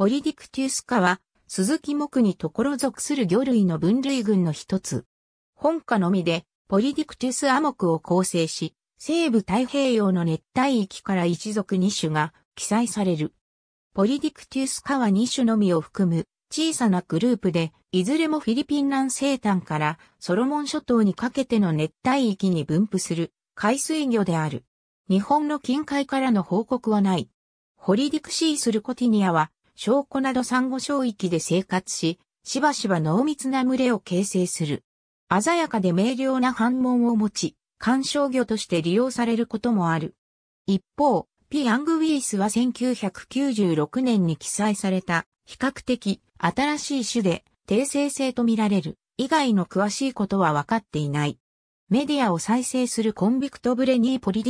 ポリディクティウス科は、鈴木木にところ属する魚類の分類群の一つ。本科のみで、ポリディクティウス亜目を構成し、西部太平洋の熱帯域から一族二種が記載される。ポリディクティウス科は二種のみを含む小さなグループで、いずれもフィリピン南西端からソロモン諸島にかけての熱帯域に分布する海水魚である。日本の近海からの報告はない。ホリディクシースルコティニアは証拠など産後ゴ礁域で生活し、しばしば濃密な群れを形成する。鮮やかで明瞭な反問を持ち、観賞魚として利用されることもある。一方、ピアングウィースは1996年に記載された比較的新しい種で定性性とみられる以外の詳しいことは分かっていない。メディアを再生するコンビクトブレニーポリディ